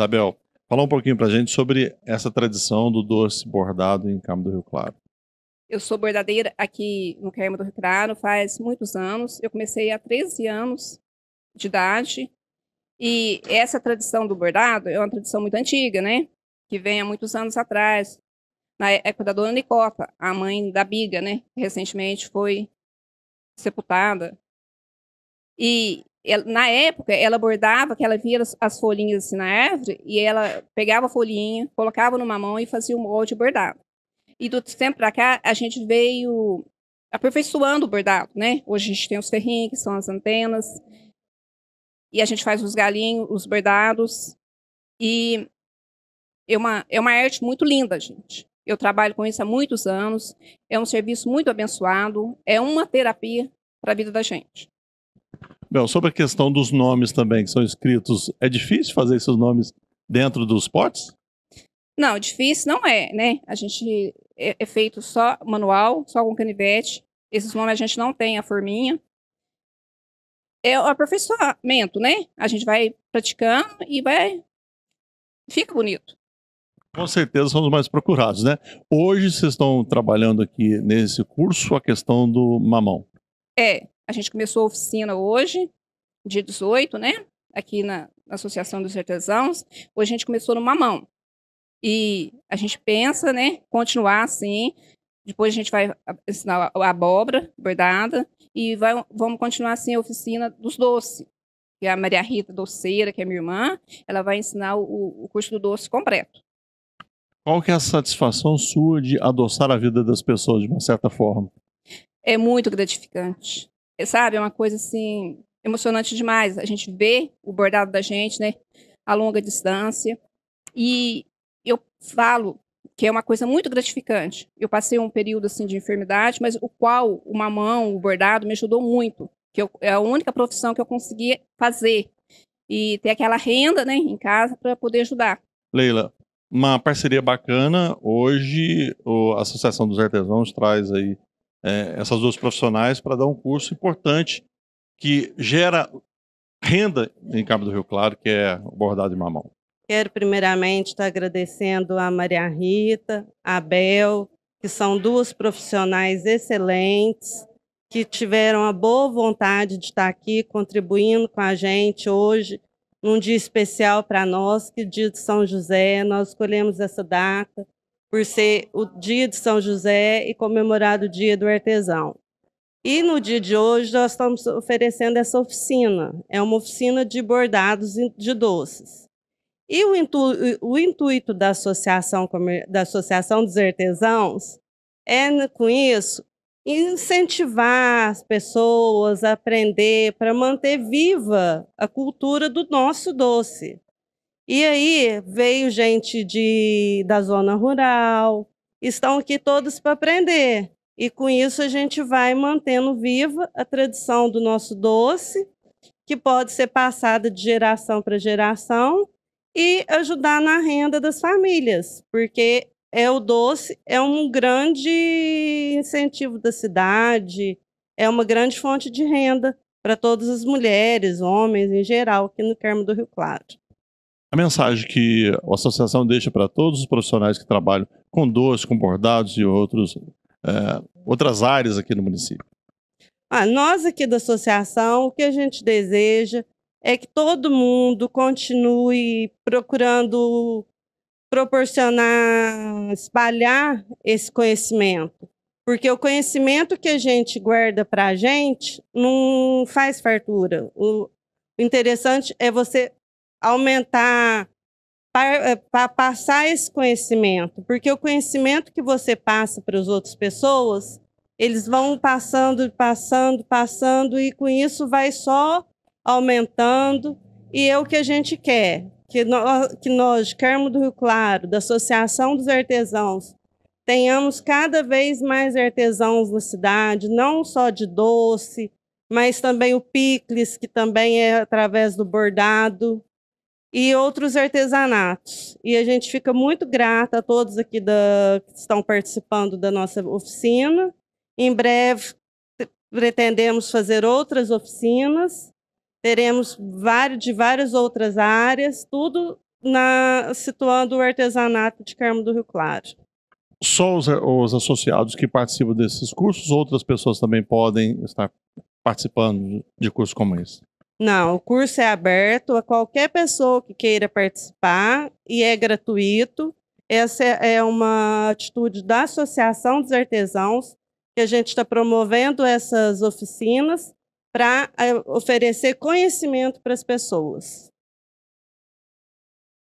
Isabel, fala um pouquinho para a gente sobre essa tradição do doce bordado em Carmo do Rio Claro. Eu sou bordadeira aqui no Carmo do Rio Claro faz muitos anos. Eu comecei há 13 anos de idade. E essa tradição do bordado é uma tradição muito antiga, né? Que vem há muitos anos atrás. Na época da dona Nicota, a mãe da Biga, né? Recentemente foi sepultada. E ela, na época, ela bordava, que ela via as, as, folhinhas assim na árvore, e ela pegava a folhinha, colocava numa mão e fazia o molde e bordava. E do tempo para cá, a gente veio aperfeiçoando o bordado, né? Hoje a gente tem os ferrinhos, que são as antenas, e a gente faz os galinhos, os bordados, e é uma, é uma arte muito linda, gente. Eu trabalho com isso há muitos anos, é um serviço muito abençoado, é uma terapia para a vida da gente. Bel, sobre a questão dos nomes também que são escritos, é difícil fazer esses nomes dentro dos potes? Não, difícil não é, né? A gente é, é, feito só manual, só com canivete. Esses nomes a gente não tem a forminha. É o aperfeiçoamento, né? A gente vai praticando e vai. Fica bonito. Com certeza são os mais procurados, né? Hoje vocês estão trabalhando aqui nesse curso a questão do mamão. É, a gente começou a oficina hoje, dia 18, né? Aqui na, na Associação dos Artesãos. Hoje a gente começou no mamão. E a gente pensa, né, continuar assim. Depois a gente vai ensinar a abóbora bordada e vai, vamos continuar assim a oficina dos doces. Que é a Maria Rita Doceira, que é minha irmã, ela vai ensinar o, o curso do doce completo. Qual que é a satisfação sua de adoçar a vida das pessoas de uma certa forma? é muito gratificante. É, sabe, é uma coisa assim emocionante demais. A gente vê o bordado da gente, né, a longa distância. E eu falo que é uma coisa muito gratificante. Eu passei um período assim de enfermidade, mas o qual o mamão, o bordado me ajudou muito, que eu, é a única profissão que eu consegui fazer e ter aquela renda, né, em casa para poder ajudar. Leila, uma parceria bacana. Hoje a Associação dos Artesãos traz aí é, essas duas profissionais para dar um curso importante que gera renda em Cabo do Rio Claro, que é bordado de mamão. Quero primeiramente estar tá agradecendo a Maria Rita, a Bel, que são duas profissionais excelentes, que tiveram a boa vontade de estar tá aqui contribuindo com a gente hoje, num dia especial para nós, que é dia de São José, nós escolhemos essa data por ser o dia de São José e comemorado o dia do artesão. E no dia de hoje nós estamos oferecendo essa oficina. É uma oficina de bordados de doces. E o, intu, o intuito da associação, da associação dos artesãos é, com isso, incentivar as pessoas a aprender para manter viva a cultura do nosso doce. E aí veio gente de, da zona rural, estão aqui todos para aprender. E com isso a gente vai mantendo viva a tradição do nosso doce, que pode ser passada de geração para geração e ajudar na renda das famílias, porque é o doce é um grande incentivo da cidade, é uma grande fonte de renda para todas as mulheres, homens em geral, aqui no Carmo do Rio Claro. A mensagem que a associação deixa para todos os profissionais que trabalham com doce, com bordados e outros, é, outras áreas aqui no município? Ah, nós aqui da associação, o que a gente deseja é que todo mundo continue procurando proporcionar, espalhar esse conhecimento. Porque o conhecimento que a gente guarda para a gente não faz fartura. O interessante é você aumentar, para eh, passar esse conhecimento, porque o conhecimento que você passa para as outras pessoas, eles vão passando, passando, passando, e com isso vai só aumentando. E é o que a gente quer, que nós, que nós de Carmo do Rio Claro, da Associação dos Artesãos, tenhamos cada vez mais artesãos na cidade, não só de doce, mas também o picles, que também é através do bordado e outros artesanatos. E a gente fica muito grata a todos aqui da, que estão participando da nossa oficina. Em breve, pretendemos fazer outras oficinas, teremos vários, de várias outras áreas, tudo na, situando o artesanato de Carmo do Rio Claro. Só os, os associados que participam desses cursos, outras pessoas também podem estar participando de cursos como esse? Não, o curso é aberto a qualquer pessoa que queira participar e é gratuito. Essa é, é uma atitude da Associação dos Artesãos, que a gente está promovendo essas oficinas para eh, oferecer conhecimento para as pessoas.